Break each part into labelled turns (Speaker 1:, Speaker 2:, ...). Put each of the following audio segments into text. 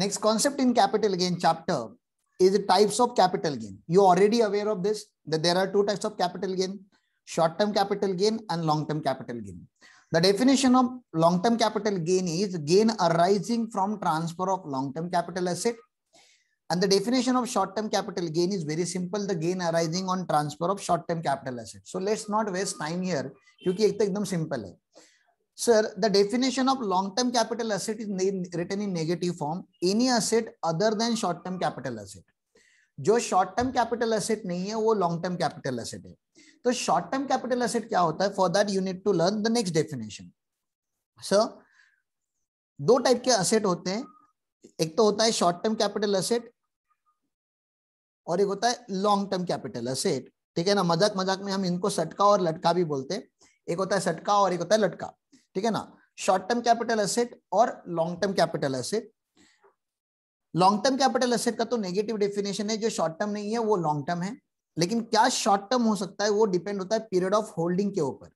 Speaker 1: Next concept in capital gain chapter is the types of capital gain. You're already aware of this, that there are two types of capital gain, short-term capital gain and long-term capital gain. The definition of long-term capital gain is gain arising from transfer of long-term capital asset. And the definition of short-term capital gain is very simple, the gain arising on transfer of short-term capital asset. So let's not waste time here, because it's simple. Sir, the definition of long-term capital asset is written in negative form. Any asset other than short-term capital asset. जो short term capital asset नहीं है वो long term capital asset है तो short term capital asset क्या होता है for that you need to learn the next definition sir दो टाइप के असेट होते हैं एक तो होता है शॉर्ट टर्म कैपिटल असेट और एक होता है लॉन्ग टर्म कैपिटल असेट ठीक है ना मजाक मजाक में हम इनको सटका और लटका भी बोलते हैं एक होता है सटका और एक होता है लटका ठीक है ना शॉर्ट टर्म कैपिटल एसेट और long term capital asset long term capital asset का तो नेगेटिव डेफिनेशन है जो शॉर्ट टर्म नहीं है वो लॉन्ग टर्म है लेकिन क्या शॉर्ट टर्म हो सकता है वो डिपेंड होता है पीरियड ऑफ होल्डिंग के ऊपर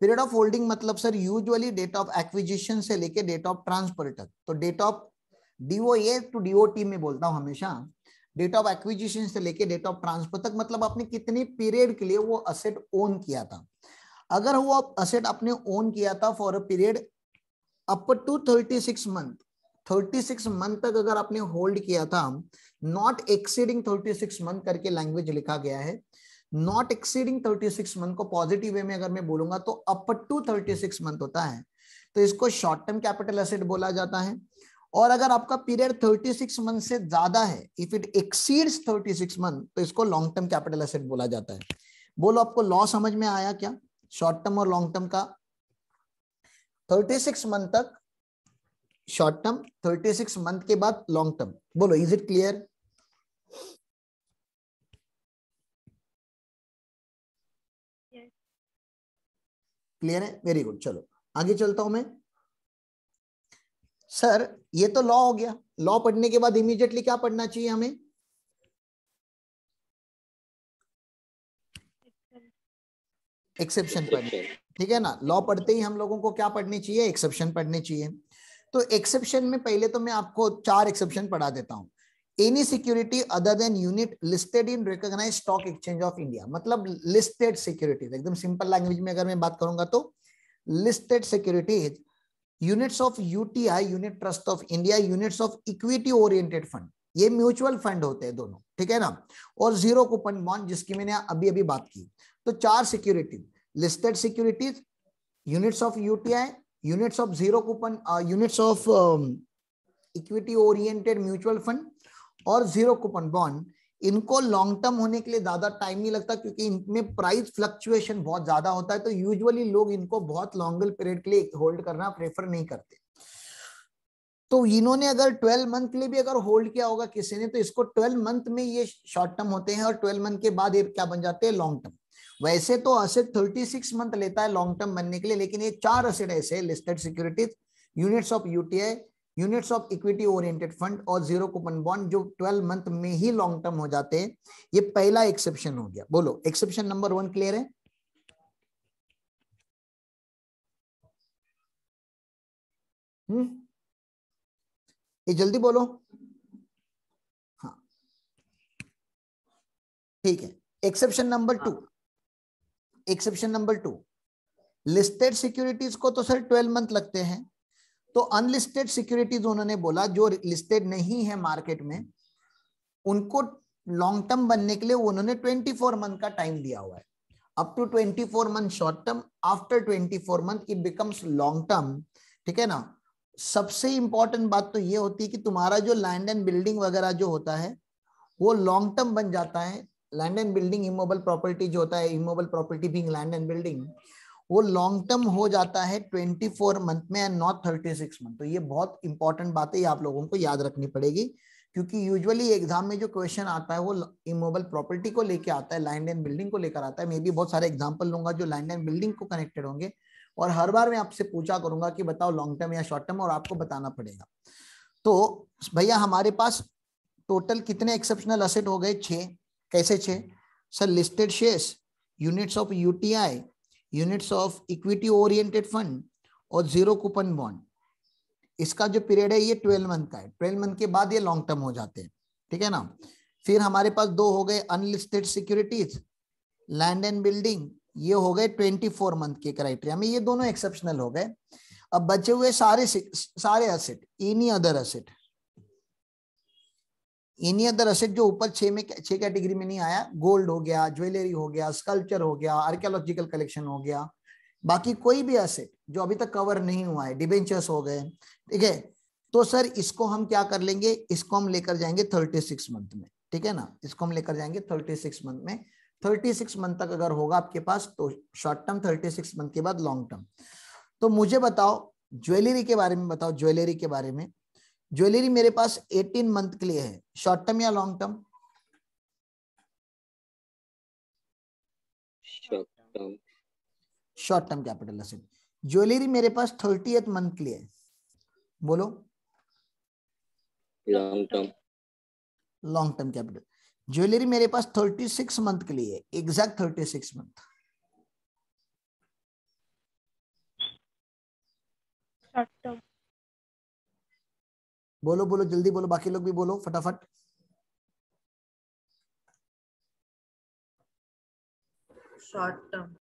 Speaker 1: पीरियड ऑफ होल्डिंग मतलब sir usually date of acquisition से लेके डेट ऑफ ट्रांसफर तक तो date of A to T में बोलता हूँ हमेशा डेट ऑफ एक्विजिशन से लेके डेट ऑफ ट्रांसफर तक मतलब आपने कितने पीरियड के लिए वो असेट ओन किया था अगर वो असेट अपने ओन किया था for a period up to thirty six month thirty six month तक अगर आपने होल्ड किया था not exceeding thirty six month करके लैंग्वेज लिखा गया है not exceeding thirty six month को पॉजिटिव वे में अगर मैं बोलूंगा तो up to thirty six month होता है तो इसको शॉर्ट टर्म कैपिटल असेट बोला जाता है और अगर आपका पीरियड थर्टी सिक्स मंथ से ज्यादा है if it exceeds six month तो इसको लॉन्ग टर्म कैपिटल असेट बोला जाता है बोलो आपको लॉ समझ में आया क्या शॉर्ट टर्म और लॉन्ग टर्म का 36 मंथ तक शॉर्ट टर्म 36 मंथ के बाद लॉन्ग टर्म बोलो इज इट क्लियर क्लियर है वेरी गुड चलो आगे चलता हूं मैं सर ये तो लॉ हो गया लॉ पढ़ने के बाद इमीडिएटली क्या पढ़ना चाहिए हमें एक्सेप्शन पढ़ने ठीक है ना लॉ पढ़ते ही हम लोगों को क्या पढ़नी चाहिए एक्सेप्शन पढ़नी चाहिए तो एक्सेप्शन में पहले तो मैं आपको चार एक्सेप्शन पढ़ा देता हूँ any security other than unit listed in recognise stock exchange of India मतलब लिस्टेड सिक्योरिटीज एकदम सिंपल लैंग्वेज में अगर मैं बात करूंगा तो listed securities units of UTI unit trust of India units of equity oriented fund ये म्यूचुअल फंड होते हैं दोनों ठीक है ना और जीरो कूपन बॉन्ड जिसकी मैंने अभी अभी बात की तो चार securities listed securities units of UTI units of zero coupon units of equity oriented mutual fund और जीरो कूपन बॉन्ड इनको लॉन्ग टर्म होने के लिए ज्यादा टाइम नहीं लगता क्योंकि इनमें प्राइस फ्लक्चुएशन बहुत ज्यादा होता है तो यूजुअली लोग इनको बहुत लॉन्गर पीरियड के लिए होल्ड करना प्रेफर नहीं करते तो इन्होंने अगर 12 मंथ के लिए भी अगर होल्ड किया होगा किसी ने तो इसको 12 मंथ में ये शॉर्ट टर्म होते हैं और 12 मंथ के बाद ये क्या बन जाते हैं लॉन्ग टर्म वैसे तो असेट 36 मंथ लेता है लॉन्ग टर्म बनने के लिए लेकिन ये चार असेट ऐसे listed securities units of UTI units of equity oriented fund और जीरो कूपन बॉन्ड जो 12 मंथ में ही लॉन्ग टर्म हो जाते हैं ये पहला एक्सेप्शन हो गया बोलो एक्सेप्शन नंबर वन क्लियर है हम्म? ये जल्दी बोलो हाँ ठीक है exception number two exception number two listed securities को तो सर ट्वेल्व मंथ लगते हैं तो अनलिस्टेड सिक्योरिटीज उन्होंने बोला जो लिस्टेड नहीं है मार्केट में उनको लॉन्ग टर्म बनने के लिए उन्होंने ट्वेंटी फोर मंथ का टाइम दिया हुआ है up to twenty four month short term after twenty four month it becomes long term ठीक है ना सबसे इंपॉर्टेंट बात तो ये होती है कि तुम्हारा जो लैंड एंड बिल्डिंग वगैरह जो होता है वो लॉन्ग टर्म बन जाता है land and building immovable property जो होता है immovable property being land and building वो लॉन्ग टर्म हो जाता है ट्वेंटी फोर मंथ में and not thirty six month तो ये बहुत इंपॉर्टेंट बात है ये आप लोगों को याद रखनी पड़ेगी क्योंकि यूजुअली एग्जाम में जो क्वेश्चन आता है वो इमोबल प्रॉपर्टी को लेके आता है लैंड एंड बिल्डिंग को लेकर आता है मैं भी बहुत सारे एग्जाम्पल लूंगा जो लैंड एंड बिल्डिंग को कनेक्टेड होंगे और हर बार मैं आपसे पूछा करूंगा कि बताओ लॉन्ग टर्म या शॉर्ट टर्म और आपको बताना पड़ेगा तो भैया हमारे पास टोटल कितने एक्सेप्शनल असेट हो गए छः कैसे छे sir listed shares units of UTI units of equity oriented fund और जीरो कूपन बॉन्ड इसका जो पीरियड है ये ट्वेल्व मंथ का है ट्वेल्व मंथ के बाद ये लॉन्ग टर्म हो जाते हैं ठीक है ना फिर हमारे पास दो हो गए unlisted securities land and building ये हो गए ट्वेंटी फोर मंथ के क्राइटेरिया में ये दोनों एक्सेप्शनल हो गए अब बचे हुए सारे सारे asset any other asset any other asset जो ऊपर छह में छह कैटेगरी में नहीं आया गोल्ड हो गया ज्वेलरी हो गया स्कल्पचर हो गया आर्कियोलॉजिकल कलेक्शन हो गया बाकी कोई भी असेट जो अभी तक कवर नहीं हुआ है डिबेंचर्स हो गए ठीक है तो सर इसको हम क्या कर लेंगे इसको हम लेकर जाएंगे थर्टी सिक्स मंथ में ठीक है ना इसको हम लेकर जाएंगे थर्टी सिक्स मंथ में थर्टी सिक्स मंथ तक अगर होगा आपके पास तो short term thirty six month के बाद लॉन्ग टर्म तो मुझे बताओ ज्वेलरी के बारे में बताओ ज्वेलरी के बारे में ज्वेलरी मेरे पास 18 मंथ के लिए है शॉर्ट टर्म या long term short term capital asset jewellery मेरे पास थर्टी एथ मंथ के लिए है बोलो long term long term capital jewellery मेरे पास थर्टी सिक्स मंथ के लिए exact thirty six month short term बोलो बोलो जल्दी बोलो बाकी लोग भी बोलो फटाफट short term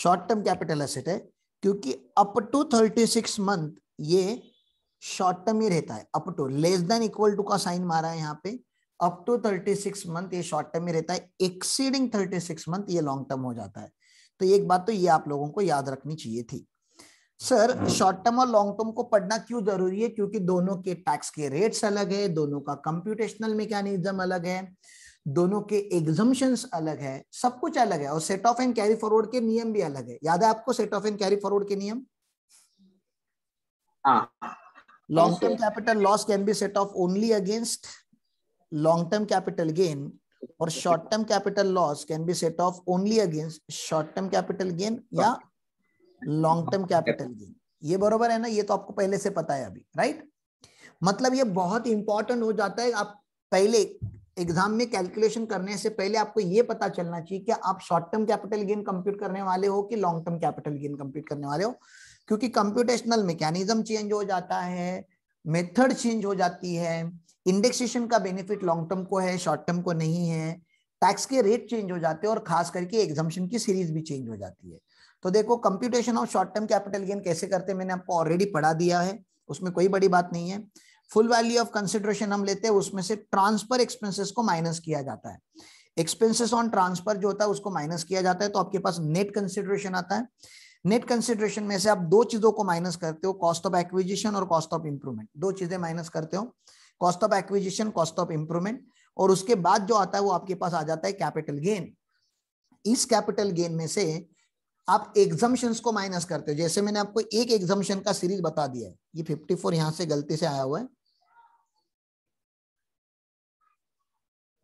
Speaker 1: short term capital asset है क्योंकि up to thirty six month ये शॉर्ट टर्म ही रहता है up to less than equal to का साइन मारा है यहाँ पे up to thirty six month ये शॉर्ट टर्म ही रहता है एक्सीडिंग थर्टी सिक्स मंथ ये लॉन्ग टर्म हो जाता है तो एक बात तो ये आप लोगों को याद रखनी चाहिए थी सर शॉर्ट टर्म और लॉन्ग टर्म को पढ़ना क्यों जरूरी है क्योंकि दोनों के टैक्स के रेट्स अलग है दोनों का कंप्यूटेशनल मैकेनिज्म अलग है दोनों के एग्जम्पन्स अलग है सब कुछ अलग है और set off and carry forward के नियम भी अलग है याद है आपको set off and carry forward के नियम long term capital loss can be set off only against long term capital gain और short term capital loss can be set off only against short term capital gain या long term capital gain ये बरोबर है ना ये तो आपको पहले से पता है अभी राइट मतलब ये बहुत इंपॉर्टेंट हो जाता है आप पहले एग्जाम में कैलकुलेशन करने से पहले आपको ये पता चलना चाहिए कि आप short term capital gain compute करने वाले हो कि long term capital gain compute करने वाले हो क्योंकि कंप्यूटेशनल मैकेनिज्म चेंज हो जाता है मेथड चेंज हो जाती है इंडेक्सेशन का बेनिफिट लॉन्ग टर्म को है शॉर्ट टर्म को नहीं है टैक्स के रेट चेंज हो जाते हैं और खास करके एग्जामेशन की सीरीज भी चेंज हो जाती है तो देखो computation of short term capital gain कैसे करते हैं मैंने आपको ऑलरेडी पढ़ा दिया है उसमें कोई बड़ी बात नहीं है फुल वैल्यू ऑफ कंसिडरेशन हम लेते हैं उसमें से ट्रांसफर एक्सपेंसेस को माइनस किया जाता है एक्सपेंसेस ऑन ट्रांसफर जो होता है उसको माइनस किया जाता है तो आपके पास नेट कंसिडरेशन आता है नेट कंसिडरेशन में से आप दो चीजों को माइनस करते हो कॉस्ट ऑफ एक्विजिशन और कॉस्ट ऑफ इंप्रूवमेंट दो चीजें माइनस करते हो cost of acquisition cost of improvement और उसके बाद जो आता है वो आपके पास आ जाता है कैपिटल गेन इस कैपिटल गेन में से आप एग्जाम्शन को माइनस करते हो जैसे मैंने आपको एक एग्जाम्शन का सीरीज बता दिया है ये फिफ्टी फोर यहां से गलती से आया हुआ है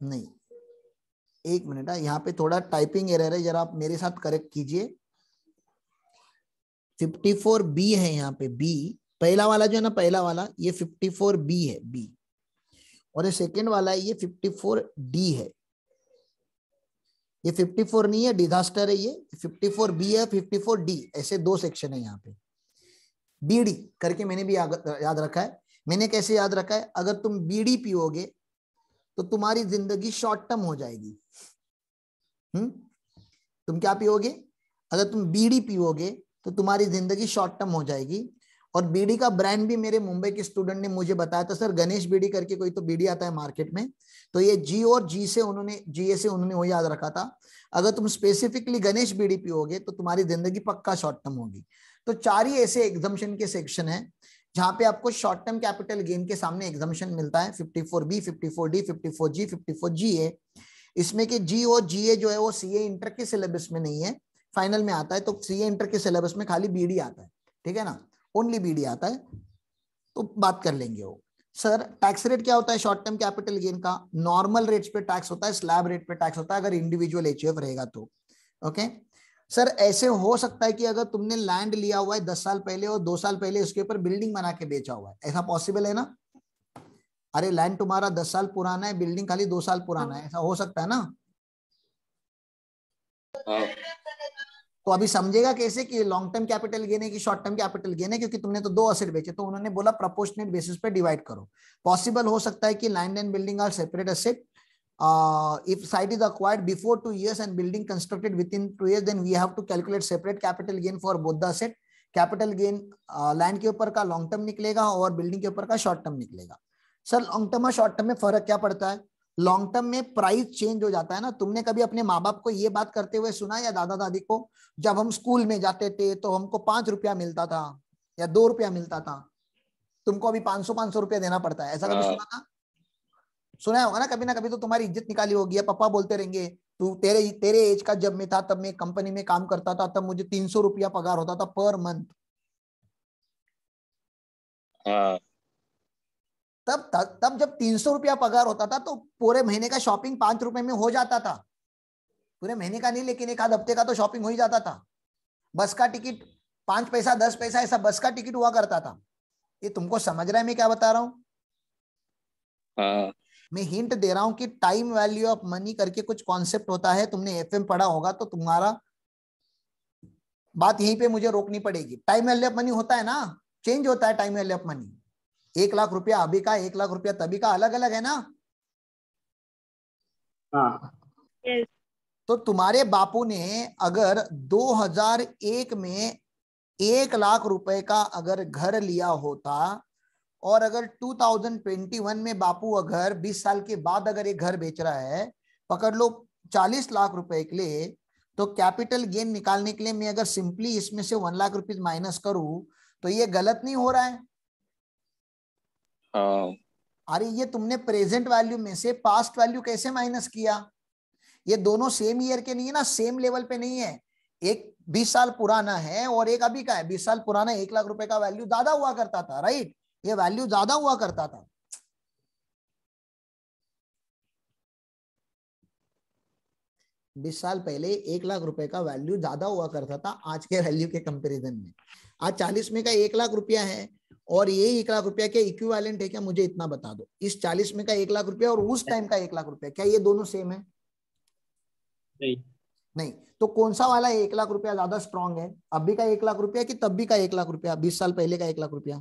Speaker 1: नहीं एक मिनट हाँ, यहाँ पे थोड़ा टाइपिंग एरर है जरा आप मेरे साथ करेक्ट कीजिए फिफ्टी फोर बी है यहाँ पे बी पहला वाला जो है ना पहला वाला ये फिफ्टी फोर बी है बी और ये सेकेंड वाला है ये फिफ्टी फोर डी है ये 54 नहीं है डिजास्टर है ये 54 बी है 54 डी ऐसे दो सेक्शन है यहाँ पे बी डी करके मैंने भी याद रखा है मैंने कैसे याद रखा है अगर तुम बी डी पियोगे तो तुम्हारी जिंदगी शॉर्ट टर्म हो जाएगी हम्म तुम क्या पियोगे अगर तुम बीड़ी पियोगे तो तुम्हारी जिंदगी शॉर्ट टर्म हो जाएगी और बीडी का ब्रांड भी मेरे मुंबई के स्टूडेंट ने मुझे बताया था सर गणेश बीडी करके कोई तो बीडी आता है मार्केट में तो ये जी और जी से उन्होंने जी से उन्होंने वो याद रखा था अगर तुम स्पेसिफिकली गणेश बीडी पियोगे तो तुम्हारी जिंदगी पक्का शॉर्ट टर्म होगी तो चार ही ऐसे एग्जामेशन के सेक्शन है जहां पे आपको शॉर्ट टर्म कैपिटल गेन के सामने एग्जामेशन मिलता है fifty fifty fifty four four four B D G fifty four G A इसमें के जी और जी ए जो है वो सी ए इंटर के सिलेबस में नहीं है फाइनल में आता है तो सी ए इंटर के सिलेबस में खाली बीडी आता है ठीक है ना ओनली बीडी आता है तो बात कर लेंगे वो सर टैक्स रेट क्या होता है शॉर्ट टर्म कैपिटल गेन का नॉर्मल रेट पे टैक्स होता है स्लैब रेट पे टैक्स होता है अगर इंडिविजुअल एच रहेगा तो ओके सर ऐसे हो सकता है कि अगर तुमने लैंड लिया हुआ है दस साल पहले और दो साल पहले उसके ऊपर बिल्डिंग बना के बेचा हुआ है ऐसा पॉसिबल है ना अरे लैंड तुम्हारा दस साल पुराना है बिल्डिंग खाली दो साल पुराना है ऐसा हो सकता है ना हाँ। तो अभी समझेगा कैसे कि लॉन्ग टर्म कैपिटल गेन है कि शॉर्ट टर्म कैपिटल गेन है क्योंकि तुमने तो दो असेट बेचे तो उन्होंने बोला प्रपोर्शनेट बेसिस पे डिवाइड करो पॉसिबल हो सकता है कि land and building are separate asset if site is acquired before 2 years and building constructed within 2 years then we have to calculate separate capital gain for both the asset capital gain land के ऊपर का long term निकलेगा और building के ऊपर का short term निकलेगा sir long term और शॉर्ट टर्म में फर्क क्या पड़ता है लॉन्ग टर्म में प्राइस चेंज हो जाता है ना तुमने कभी अपने माँ बाप को ये बात करते हुए सुना या दादा दादी को जब हम स्कूल में जाते थे तो हमको पांच रुपया मिलता था या दो रुपया मिलता था तुमको अभी पांच सौ पांच सौ रुपया देना पड़ता है ऐसा कभी हाँ। सुना था सुना होगा ना कभी ना कभी तो तुम्हारी इज्जत निकाली होगी या पापा बोलते रहेंगे तू तेरे तेरे एज का जब मैं था तब मैं कंपनी में काम करता था तब मुझे तीन सौ रुपया पगार होता था पर मंथ तब तब जब तीन सौ रुपया पगार होता था तो पूरे महीने का शॉपिंग पांच रुपए में हो जाता था पूरे महीने का नहीं लेकिन एक आध हफ्ते का तो शॉपिंग हो ही जाता था बस का टिकट पांच पैसा दस पैसा ऐसा बस का टिकट हुआ करता था ये तुमको समझ रहा है मैं क्या बता रहा हूँ हाँ। मैं हिंट दे रहा हूँ कि टाइम वैल्यू ऑफ मनी करके कुछ कॉन्सेप्ट होता है तुमने एफ पढ़ा होगा तो तुम्हारा बात यहीं पे मुझे रोकनी पड़ेगी टाइम वैल्यू ऑफ मनी होता है ना चेंज होता है टाइम वैल्यू ऑफ मनी एक लाख रुपया अभी का एक लाख रुपया तभी का अलग अलग है ना हाँ। तो तुम्हारे बापू ने अगर 2001 में एक लाख रुपए का अगर घर लिया होता और अगर 2021 में बापू अगर 20 साल के बाद अगर ये घर बेच रहा है पकड़ लो 40 लाख रुपए के लिए तो कैपिटल गेन निकालने के लिए मैं अगर सिंपली इसमें से वन लाख रुपीज माइनस करूं तो ये गलत नहीं हो रहा है हाँ। अरे ये तुमने प्रेजेंट वैल्यू में से पास्ट वैल्यू कैसे माइनस किया ये दोनों सेम ईयर के नहीं है ना सेम लेवल पे नहीं है एक बीस साल पुराना है और एक अभी का है बीस साल पुराना एक लाख रुपए का वैल्यू ज्यादा हुआ करता था राइट ये वैल्यू ज्यादा हुआ करता था बीस साल पहले एक लाख रुपए का वैल्यू ज्यादा हुआ करता था आज के वैल्यू के कंपैरिजन में आज चालीस में का एक लाख रुपया है और ये एक लाख रुपया क्या इक्विवेलेंट है क्या मुझे इतना बता दो इस चालीस में का एक लाख रुपया और उस टाइम का एक लाख रुपया क्या ये दोनों सेम है नहीं नहीं तो कौन सा वाला एक लाख रुपया ज्यादा स्ट्रांग है अभी का एक लाख रुपया कि तब भी का एक लाख रुपया बीस साल पहले का एक लाख रुपया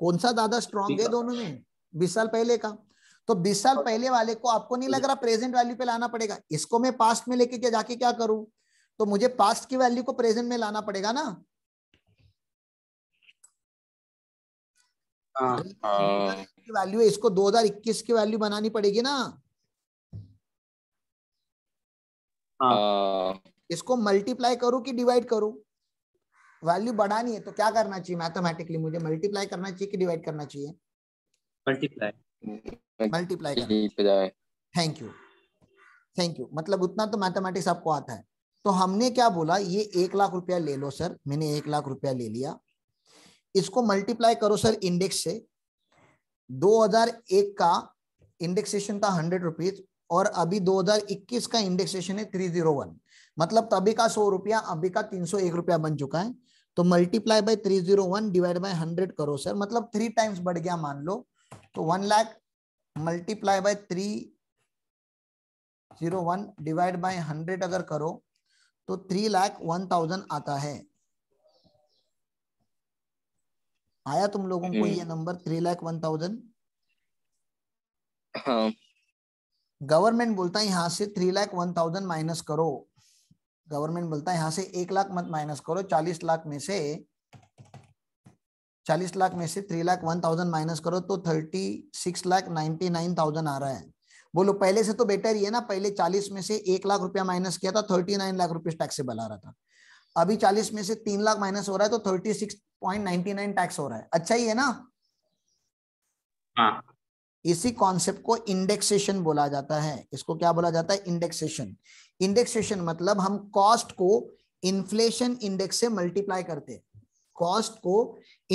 Speaker 1: कौन सा ज्यादा स्ट्रांग है दोनों में बीस साल पहले का तो बीस साल पहले वाले को आपको नहीं लग रहा प्रेजेंट वैल्यू पे लाना पड़ेगा इसको मैं पास्ट में लेके जाके क्या करूं तो मुझे पास्ट की वैल्यू को प्रेजेंट में लाना पड़ेगा ना वैल्यू हाँ। तो हाँ। है इसको 2021 की वैल्यू बनानी पड़ेगी ना हाँ। इसको मल्टीप्लाई करू कि डिवाइड करू वैल्यू बढ़ानी है तो क्या करना चाहिए मैथमेटिकली मुझे मल्टीप्लाई करना चाहिए कि डिवाइड करना चाहिए multiply multiply thank you thank you मतलब उतना तो मैथमेटिक्स आपको आता है तो हमने क्या बोला ये एक लाख रुपया ले लो सर मैंने एक लाख रुपया ले लिया इसको मल्टीप्लाई करो सर इंडेक्स से 2001 का इंडेक्सेशन था हंड्रेड रुपीज और अभी 2021 का इंडेक्सेशन है 301 मतलब तभी का सौ रुपया अभी का 301 रुपया बन चुका है तो मल्टीप्लाई बाई 301 डिवाइड बाय 100 करो सर मतलब थ्री टाइम्स बढ़ गया मान लो तो one lakh multiply by three zero one divide by hundred अगर करो तो थ्री लाख वन थाउजेंड आता है आया तुम लोगों को हम्म। ये number three lakh one thousand government बोलता है यहाँ से three lakh one thousand minus करो गवर्नमेंट बोलता है यहाँ से एक लाख मत माइनस करो चालीस लाख में से चालीस लाख में से three lakh one thousand minus करो तो thirty six lakh ninety nine thousand आ रहा है बोलो पहले से तो बेटर ही है ना पहले चालीस में से एक लाख रुपया माइनस किया था थर्टी नाइन लाख रुपये टैक्सेबल आ रहा था अभी चालीस में से तीन लाख माइनस हो रहा है तो thirty six point ninety nine tax हो रहा है अच्छा ही है ना हाँ। इसी कॉन्सेप्ट को इंडेक्सेशन बोला जाता है इसको क्या बोला जाता है इंडेक्सेशन इंडेक्सेशन मतलब हम कॉस्ट को इन्फ्लेशन इंडेक्स से मल्टीप्लाई करते हैं कॉस्ट को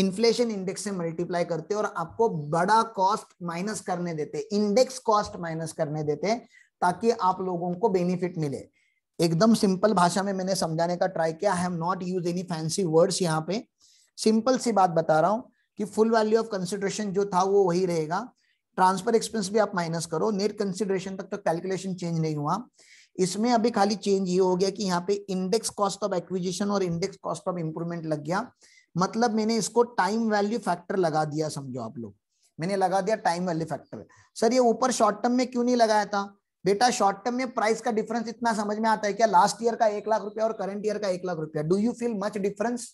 Speaker 1: इन्फ्लेशन इंडेक्स से मल्टीप्लाई करते और आपको बड़ा कॉस्ट माइनस करने देते इंडेक्स कॉस्ट माइनस करने देते ताकि आप लोगों को बेनिफिट मिले एकदम सिंपल भाषा में मैंने समझाने का ट्राई किया I have not use any fancy words यहाँ पे सिंपल सी बात बता रहा हूं कि फुल वैल्यू ऑफ कंसिडरेशन जो था वो वही रहेगा ट्रांसफर एक्सपेंस भी आप माइनस करो नेट कंसिडरेशन तक तो कैलकुलेशन चेंज नहीं हुआ इसमें अभी खाली चेंज ये हो गया कि यहाँ पे इंडेक्स कॉस्ट ऑफ एक्विजिशन और इंडेक्स कॉस्ट ऑफ इंप्रूवमेंट लग गया मतलब मैंने इसको टाइम वैल्यू फैक्टर लगा दिया समझो आप लोग मैंने लगा दिया टाइम वैल्यू फैक्टर सर ये ऊपर शॉर्ट टर्म में क्यों नहीं लगाया था बेटा शॉर्ट टर्म में प्राइस का डिफरेंस इतना समझ में आता है क्या लास्ट ईयर का एक लाख रुपया और करंट ईयर का एक लाख रुपया do you feel much difference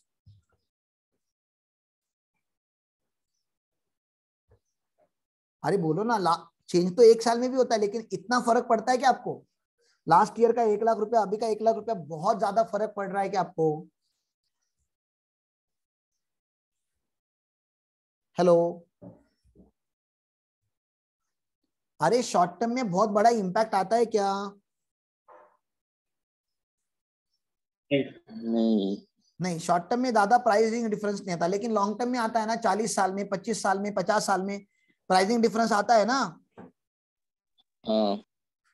Speaker 1: अरे बोलो ना ला चेंज तो एक साल में भी होता है लेकिन इतना फर्क पड़ता है कि आपको लास्ट ईयर का एक लाख रुपया अभी का एक लाख रुपया बहुत ज्यादा फर्क पड़ रहा है कि आपको हेलो अरे शॉर्ट टर्म में बहुत बड़ा इम्पैक्ट आता है क्या नहीं नहीं शॉर्ट टर्म में ज्यादा प्राइसिंग डिफरेंस नहीं आता लेकिन लॉन्ग टर्म में आता है ना चालीस साल में पच्चीस साल में पचास साल में प्राइसिंग डिफरेंस आता है ना हाँ,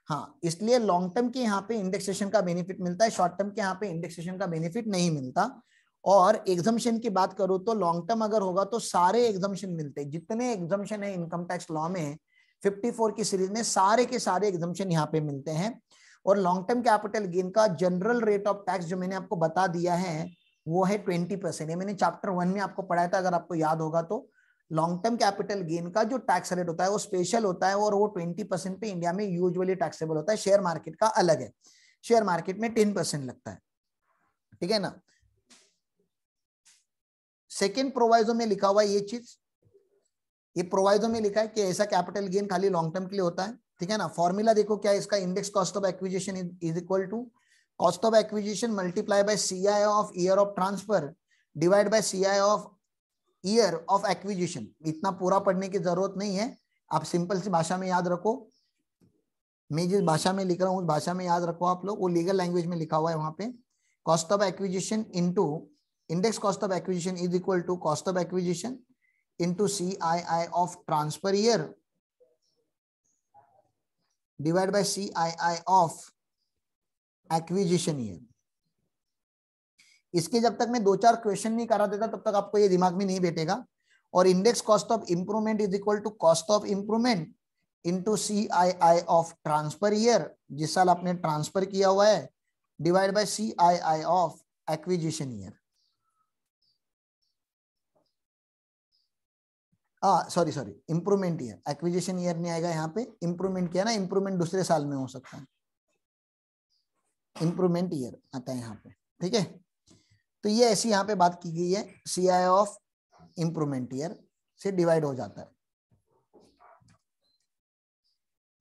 Speaker 1: हाँ इसलिए लॉन्ग टर्म के यहाँ पे इंडेक्सेशन का बेनिफिट मिलता है शॉर्ट टर्म के यहाँ पे इंडेक्सेशन का बेनिफिट नहीं मिलता और एग्जामेशन की बात करूँ तो लॉन्ग टर्म अगर होगा तो सारे एग्जामेशन मिलते हैं जितने एग्जामेशन है इनकम टैक्स लॉ में 54 की सीरीज में सारे के सारे एग्जामेशन यहाँ पे मिलते हैं और लॉन्ग टर्म कैपिटल गेन का जनरल रेट ऑफ टैक्स जो मैंने आपको बता दिया है वो है ट्वेंटी परसेंट मैंने चैप्टर वन में आपको पढ़ाया था अगर आपको याद होगा तो लॉन्ग टर्म कैपिटल गेन का जो टैक्स रेट होता है वो स्पेशल होता है और वो ट्वेंटी परसेंट पे इंडिया में यूजुअली टैक्सेबल होता है शेयर मार्केट का अलग है शेयर मार्केट में टेन परसेंट लगता है ठीक है ना सेकेंड प्रोवाइजो में लिखा हुआ ये चीज ये प्रोवाइजो में लिखा है कि ऐसा कैपिटल गेन खाली लॉन्ग टर्म के लिए होता है ठीक है ना फॉर्मूला देखो क्या इसका index cost of acquisition is equal to cost of acquisition multiply by CI of year of transfer divide by CI of year of acquisition इतना पूरा पढ़ने की जरूरत नहीं है आप सिंपल सी भाषा में याद रखो मैं जिस भाषा में लिख रहा हूँ उस भाषा में याद रखो आप लोग वो लीगल लैंग्वेज में लिखा हुआ है वहां पे cost of acquisition into index cost of acquisition is equal to cost of acquisition into C I I of transfer year divide by C I I of acquisition year इसके जब तक मैं दो चार क्वेश्चन नहीं करा देता तब तक आपको ये दिमाग में नहीं बैठेगा और index cost of improvement is equal to cost of improvement to C I I of transfer year जिस साल आपने ट्रांसफर किया हुआ है divide by C I I of acquisition year sorry sorry improvement year acquisition year नहीं आएगा यहाँ पे इंप्रूवमेंट किया ना इंप्रूवमेंट दूसरे साल में हो सकता है इंप्रूवमेंट ईयर आता है यहाँ पे ठीक है तो ये ऐसी यहाँ पे बात की गई है C I of improvement year से डिवाइड हो जाता है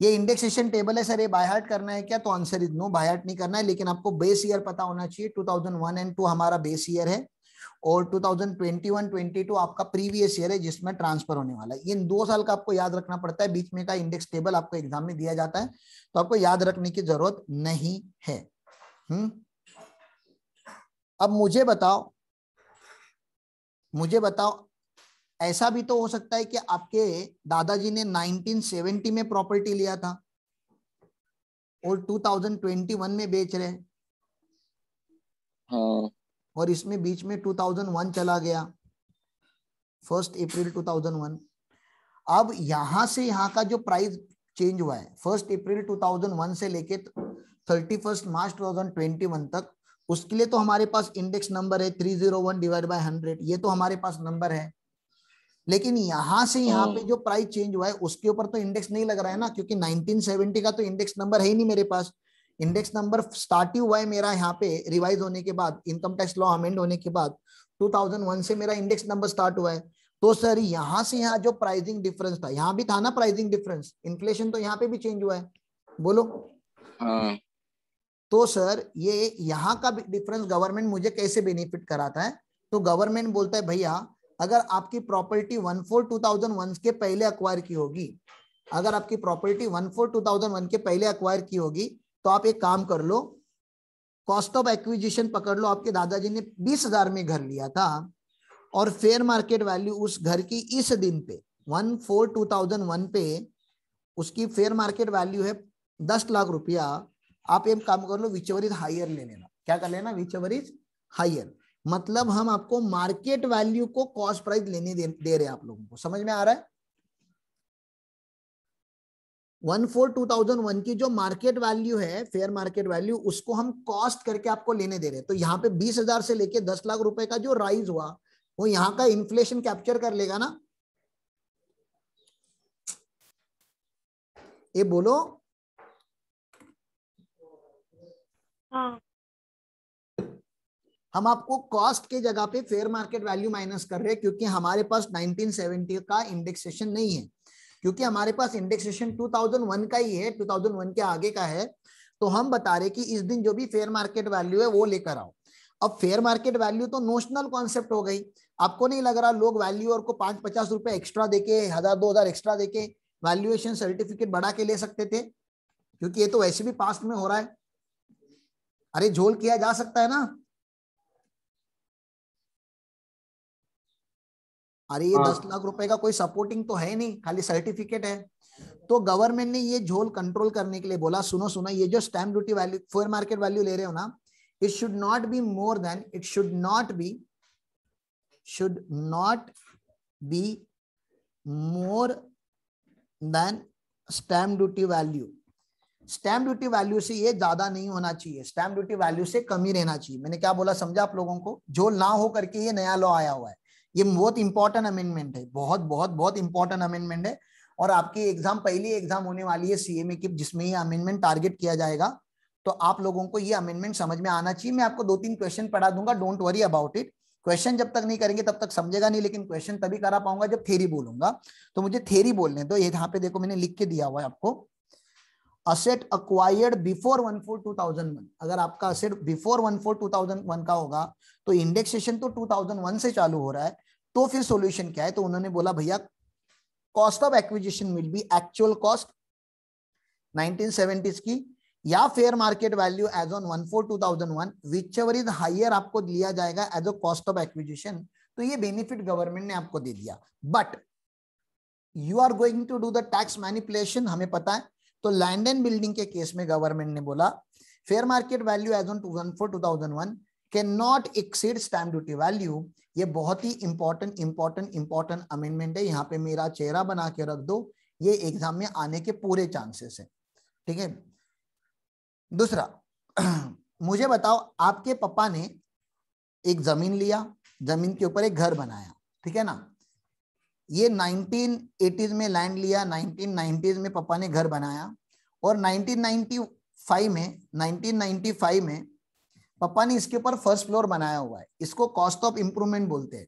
Speaker 1: ये इंडेक्सेशन टेबल है सर ये बाय हार्ट करना है क्या तो answer is no by heart नहीं करना है लेकिन आपको बेस ईयर पता होना चाहिए 2001 एंड 2 हमारा बेस ईयर है और 2021 22 आपका प्रीवियस ईयर है जिसमें ट्रांसफर होने वाला है इन दो साल का आपको याद रखना पड़ता है बीच में का इंडेक्स टेबल आपको एग्जाम में दिया जाता है तो आपको याद रखने की जरूरत नहीं है हम्म अब मुझे बताओ मुझे बताओ ऐसा भी तो हो सकता है कि आपके दादाजी ने 1970 में प्रॉपर्टी लिया था और 2021 में बेच रहे हाँ। और इसमें बीच में 2001 चला गया फर्स्ट अप्रैल 2001 अब यहां से यहाँ का जो प्राइस चेंज हुआ है फर्स्ट अप्रैल 2001 से लेके थर्टी फर्स्ट मार्च 2021 तक उसके लिए तो हमारे पास इंडेक्स नंबर है three zero one divide by hundred ये तो हमारे पास नंबर है लेकिन यहां से यहाँ पे जो प्राइस चेंज हुआ है उसके ऊपर तो इंडेक्स नहीं लग रहा है ना क्योंकि 1970 का तो इंडेक्स नंबर है ही नहीं मेरे पास इंडेक्स नंबर स्टार्ट ही हुआ है मेरा यहाँ पे रिवाइज होने के बाद इनकम टैक्स लॉ अमेंड होने के बाद 2001 से मेरा इंडेक्स नंबर स्टार्ट हुआ है तो सर यहाँ से यहाँ जो प्राइजिंग डिफरेंस था यहाँ भी था ना प्राइजिंग डिफरेंस इन्फ्लेशन तो यहाँ पे भी चेंज हुआ है बोलो हाँ। तो सर ये यहाँ का डिफरेंस गवर्नमेंट मुझे कैसे बेनिफिट कराता है तो गवर्नमेंट बोलता है भैया अगर आपकी property one four two thousand one के पहले अक्वायर की होगी अगर आपकी property one four two thousand one के पहले अक्वायर की होगी तो आप एक काम कर लो कॉस्ट ऑफ एक्विजिशन पकड़ लो आपके दादाजी ने बीस हजार में घर लिया था और फेयर मार्केट वैल्यू उस घर की इस दिन पे one four two thousand one पे उसकी फेयर मार्केट वैल्यू है दस लाख रुपया आप एक काम कर लो विचवर इज हायर ले लेना क्या कर लेना विचवर इज हायर मतलब हम आपको मार्केट वैल्यू को कॉस्ट प्राइस लेने दे, दे रहे हैं आप लोगों को समझ में आ रहा है one four two thousand one की जो मार्केट वैल्यू है फेयर मार्केट वैल्यू उसको हम कॉस्ट करके आपको लेने दे रहे हैं तो यहाँ पे बीस हजार से लेके दस लाख रुपए का जो राइज हुआ वो यहाँ का इन्फ्लेशन कैप्चर कर लेगा ना ये बोलो हाँ। हम आपको कॉस्ट के जगह पे फेयर मार्केट वैल्यू माइनस कर रहे हैं क्योंकि हमारे पास 1970 का इंडेक्सेशन नहीं है क्योंकि हमारे पास इंडेक्सेशन 2001 का ही है 2001 के आगे का है तो हम बता रहे कि इस दिन जो भी फेयर मार्केट वैल्यू है वो लेकर आओ अब फेयर मार्केट वैल्यू तो नोशनल कॉन्सेप्ट हो गई आपको नहीं लग रहा लोग वैल्यू और को पांच पचास रुपए एक्स्ट्रा देके हजार दो हजार एक्स्ट्रा देके वैल्यूएशन सर्टिफिकेट बढ़ा के ले सकते थे क्योंकि ये तो वैसे भी पास्ट में हो रहा है अरे झोल किया जा सकता है ना अरे ये हाँ। दस लाख रुपए का कोई सपोर्टिंग तो है नहीं खाली सर्टिफिकेट है तो गवर्नमेंट ने ये झोल कंट्रोल करने के लिए बोला सुनो सुनो ये जो stamp duty value fair market value ले रहे हो ना it should not be more than it should not be should not be more than stamp duty value stamp duty value से ये ज्यादा नहीं होना चाहिए स्टैम्प ड्यूटी वैल्यू से कम ही रहना चाहिए मैंने क्या बोला समझा आप लोगों को जो ना हो करके ये नया लॉ आया हुआ है ये बहुत इंपॉर्टेंट अमेंडमेंट है बहुत बहुत बहुत इंपॉर्टेंट अमेंडमेंट है और आपकी एग्जाम पहली एग्जाम होने वाली है सीएमए की जिसमें ये अमेंडमेंट टारगेट किया जाएगा तो आप लोगों को ये अमेंडमेंट समझ में आना चाहिए मैं आपको दो तीन क्वेश्चन पढ़ा दूंगा don't worry about it question जब तक नहीं करेंगे तब तक समझेगा नहीं लेकिन क्वेश्चन तभी करा पाऊंगा जब थेरी बोलूंगा तो मुझे थेरी बोलने दो तो यहाँ पे देखो मैंने लिख के दिया हुआ है आपको asset acquired before one four two thousand one अगर आपका asset before one four two thousand one का होगा तो इंडेक्सेशन तो टू थाउजेंड वन से चालू हो रहा है तो फिर सोल्यूशन क्या है तो उन्होंने बोला भैया cost of acquisition will be actual cost 1970s की या fair market value as on one four two thousand one whichever is higher आपको लिया जाएगा as a cost of acquisition तो ये बेनिफिट गवर्नमेंट ने आपको दे दिया but you are going to do the tax manipulation हमें पता है तो लैंड एंड बिल्डिंग के केस में गवर्नमेंट ने बोला fair market value as on two one four two thousand one can not exceed stamp duty value ये बहुत ही इंपॉर्टेंट इंपॉर्टेंट इंपॉर्टेंट अमेंडमेंट है यहाँ पे मेरा चेहरा बना के रख दो ये एग्जाम में आने के पूरे चांसेस है ठीक है दूसरा मुझे बताओ आपके पापा ने एक जमीन लिया जमीन के ऊपर एक घर बनाया ठीक है ना ये 1980s में लैंड लिया 1990s में पापा ने घर बनाया और 1995 में 1995 में पापा ने इसके ऊपर फर्स्ट फ्लोर बनाया हुआ है इसको कॉस्ट ऑफ इम्प्रूवमेंट बोलते हैं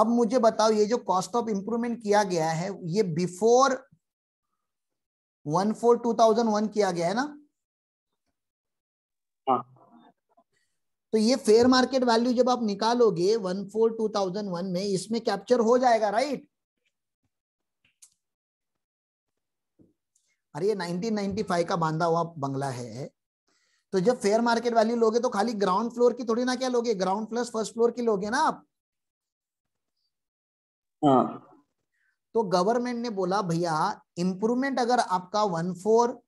Speaker 1: अब मुझे बताओ ये जो कॉस्ट ऑफ इम्प्रूवमेंट किया गया है ये before one four two thousand one किया गया है ना तो ये फेयर मार्केट वैल्यू जब आप निकालोगे one four two thousand one में इसमें कैप्चर हो जाएगा राइट अरे 1995 का बांधा हुआ बंगला है तो जब फेयर मार्केट वैल्यू लोगे तो खाली ग्राउंड फ्लोर की थोड़ी ना क्या लोगे ग्राउंड प्लस फर्स्ट फ्लोर की लोगे ना आप हाँ। तो गवर्नमेंट ने बोला भैया इंप्रूवमेंट अगर आपका one four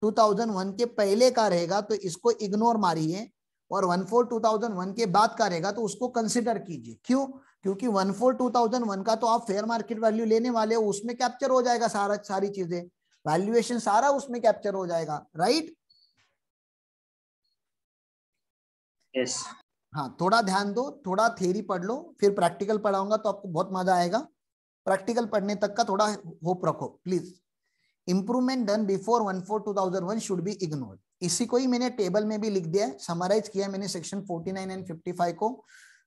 Speaker 1: two thousand one के पहले का रहेगा तो इसको इग्नोर मारिए और one four two thousand one के बाद करेगा तो उसको कंसिडर कीजिए क्यों क्योंकि one four two thousand one का तो आप फेयर मार्केट वैल्यू लेने वाले हो उसमें कैप्चर हो जाएगा सारा सारी चीजें वैल्यूएशन सारा उसमें कैप्चर हो जाएगा राइट yes. हाँ थोड़ा ध्यान दो थोड़ा थेरी पढ़ लो फिर प्रैक्टिकल पढ़ाऊंगा तो आपको बहुत मजा आएगा प्रैक्टिकल पढ़ने तक का थोड़ा होप रखो please improvement done before one four two thousand one should be ignore इसी को ही मैंने टेबल में भी लिख दिया है समराइज किया मैंने section forty nine and fifty five को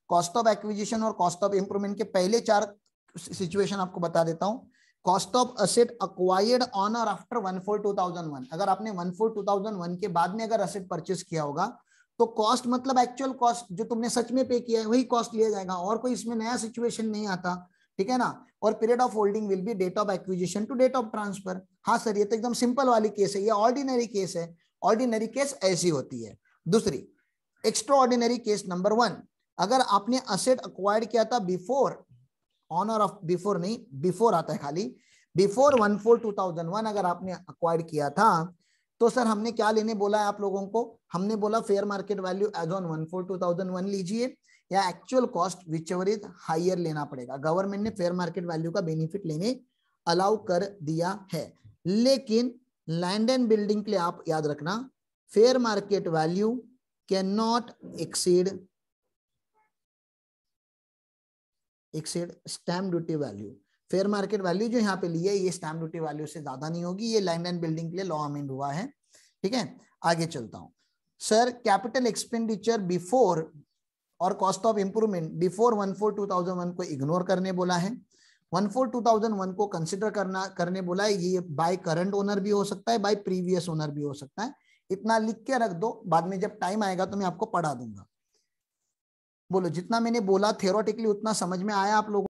Speaker 1: कॉस्ट ऑफ एक्विजिशन और कॉस्ट ऑफ इंप्रूवमेंट के पहले चार सिचुएशन आपको बता देता हूँ cost of asset acquired on और after one four two thousand one अगर आपने one four two thousand one के बाद में अगर असेट परचेस किया होगा तो कॉस्ट मतलब एक्चुअल कॉस्ट जो तुमने सच में पे किया है वही कॉस्ट लिया जाएगा और कोई इसमें नया सिचुएशन नहीं आता ठीक है ना और period of holding will be date of acquisition to date of transfer हाँ सर ये तो एकदम सिंपल वाली केस है ये ऑर्डिनरी केस है ऑर्डिनरी केस ऐसी होती है दूसरी extraordinary case number one अगर आपने असेट अक्वायर किया था बिफोर ऑनर ऑफ बिफोर नहीं बिफोर आता है खाली before one four two thousand one अगर आपने अक्वायर किया था तो सर हमने क्या लेने बोला है आप लोगों को हमने बोला fair market value as on one four two thousand one लीजिए या actual cost whichever is higher लेना पड़ेगा गवर्नमेंट ने फेयर मार्केट वैल्यू का बेनिफिट लेने अलाउ कर दिया है लेकिन लैंड एंड बिल्डिंग के लिए आप याद रखना fair market value can not exceed exceed stamp duty value fair market value जो यहाँ पे लिया है ये स्टैम्प ड्यूटी वैल्यू से ज्यादा नहीं होगी ये लैंड एंड बिल्डिंग के लिए लॉ अमेंड हुआ है ठीक है आगे चलता हूं सर कैपिटल एक्सपेंडिचर बिफोर और cost of improvement before one four two thousand one को इग्नोर करने बोला है one four two thousand one को कंसिडर करना करने बोला है ये बाय करंट ओनर भी हो सकता है बाय प्रीवियस ओनर भी हो सकता है इतना लिख के रख दो बाद में जब टाइम आएगा तो मैं आपको पढ़ा दूंगा बोलो जितना मैंने बोला थेरोटिकली उतना समझ में आया आप लोगों